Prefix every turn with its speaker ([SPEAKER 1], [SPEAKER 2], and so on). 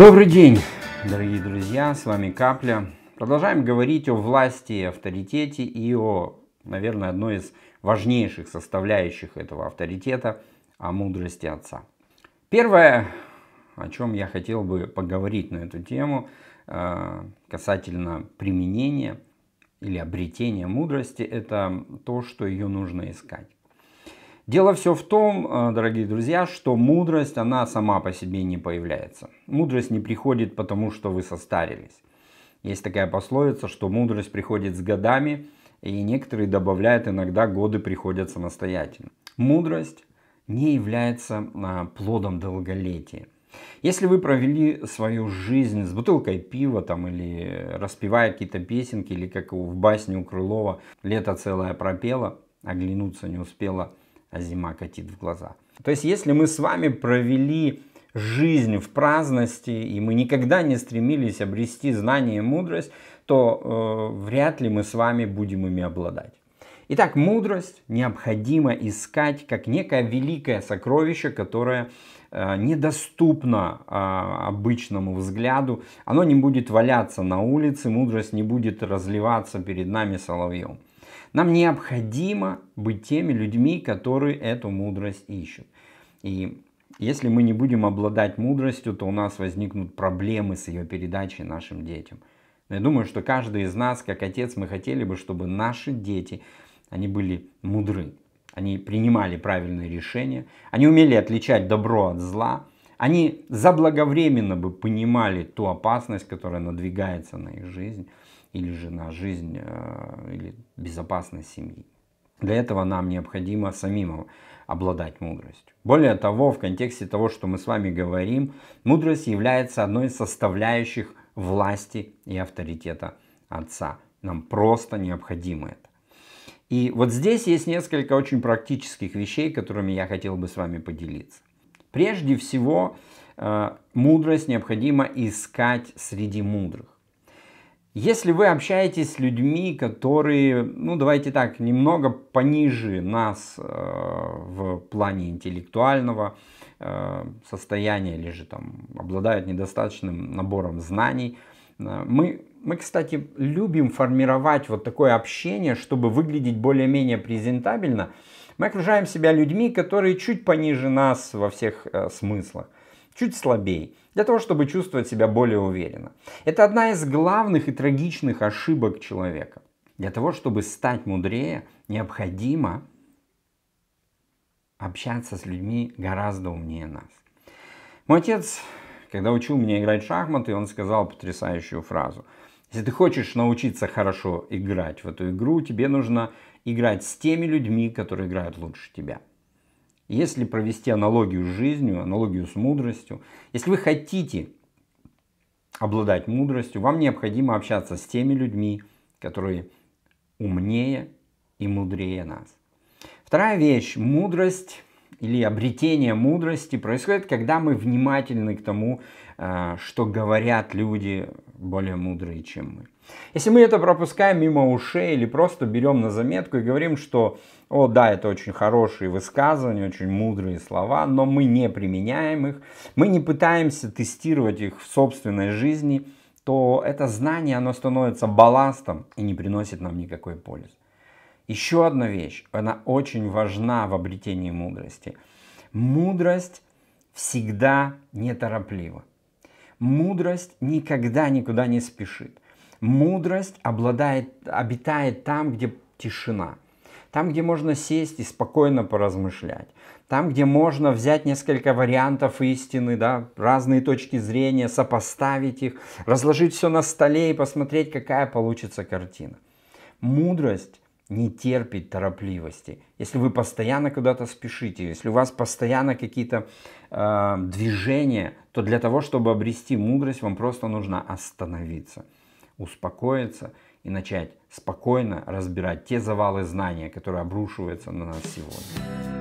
[SPEAKER 1] Добрый день, дорогие друзья, с вами Капля. Продолжаем говорить о власти и авторитете и о, наверное, одной из важнейших составляющих этого авторитета, о мудрости отца. Первое, о чем я хотел бы поговорить на эту тему, э, касательно применения или обретения мудрости, это то, что ее нужно искать. Дело все в том, э, дорогие друзья, что мудрость, она сама по себе не появляется. Мудрость не приходит потому, что вы состарились. Есть такая пословица, что мудрость приходит с годами, и некоторые добавляют иногда годы приходят самостоятельно. Мудрость не является а, плодом долголетия. Если вы провели свою жизнь с бутылкой пива там, или распевая какие-то песенки, или как в басне у Крылова «Лето целое пропело, оглянуться не успела», а зима катит в глаза. То есть, если мы с вами провели жизнь в праздности, и мы никогда не стремились обрести знание и мудрость, то э, вряд ли мы с вами будем ими обладать. Итак, мудрость необходимо искать как некое великое сокровище, которое э, недоступно э, обычному взгляду. Оно не будет валяться на улице, мудрость не будет разливаться перед нами соловьем. Нам необходимо быть теми людьми, которые эту мудрость ищут. И если мы не будем обладать мудростью, то у нас возникнут проблемы с ее передачей нашим детям. Но я думаю, что каждый из нас, как отец, мы хотели бы, чтобы наши дети, они были мудры. Они принимали правильные решения, они умели отличать добро от зла, они заблаговременно бы понимали ту опасность, которая надвигается на их жизнь или же на жизнь э, или безопасность семьи. Для этого нам необходимо самим обладать мудростью. Более того, в контексте того, что мы с вами говорим, мудрость является одной из составляющих власти и авторитета отца. Нам просто необходимо это. И вот здесь есть несколько очень практических вещей, которыми я хотел бы с вами поделиться. Прежде всего, э, мудрость необходимо искать среди мудрых. Если вы общаетесь с людьми, которые, ну давайте так, немного пониже нас э, в плане интеллектуального э, состояния или же там обладают недостаточным набором знаний, э, мы, мы, кстати, любим формировать вот такое общение, чтобы выглядеть более-менее презентабельно. Мы окружаем себя людьми, которые чуть пониже нас во всех э, смыслах, чуть слабее для того, чтобы чувствовать себя более уверенно. Это одна из главных и трагичных ошибок человека. Для того, чтобы стать мудрее, необходимо общаться с людьми гораздо умнее нас. Мой отец, когда учил меня играть в шахматы, он сказал потрясающую фразу. Если ты хочешь научиться хорошо играть в эту игру, тебе нужно играть с теми людьми, которые играют лучше тебя. Если провести аналогию с жизнью, аналогию с мудростью, если вы хотите обладать мудростью, вам необходимо общаться с теми людьми, которые умнее и мудрее нас. Вторая вещь – мудрость или обретение мудрости происходит, когда мы внимательны к тому, э, что говорят люди более мудрые, чем мы. Если мы это пропускаем мимо ушей или просто берем на заметку и говорим, что о да, это очень хорошие высказывания, очень мудрые слова, но мы не применяем их, мы не пытаемся тестировать их в собственной жизни, то это знание, оно становится балластом и не приносит нам никакой пользы. Еще одна вещь, она очень важна в обретении мудрости. Мудрость всегда нетороплива. Мудрость никогда никуда не спешит. Мудрость обладает, обитает там, где тишина. Там, где можно сесть и спокойно поразмышлять. Там, где можно взять несколько вариантов истины, да, разные точки зрения, сопоставить их, разложить все на столе и посмотреть, какая получится картина. Мудрость не терпит торопливости. Если вы постоянно куда-то спешите, если у вас постоянно какие-то э, движения, то для того, чтобы обрести мудрость, вам просто нужно остановиться, успокоиться и начать спокойно разбирать те завалы знания, которые обрушиваются на нас сегодня.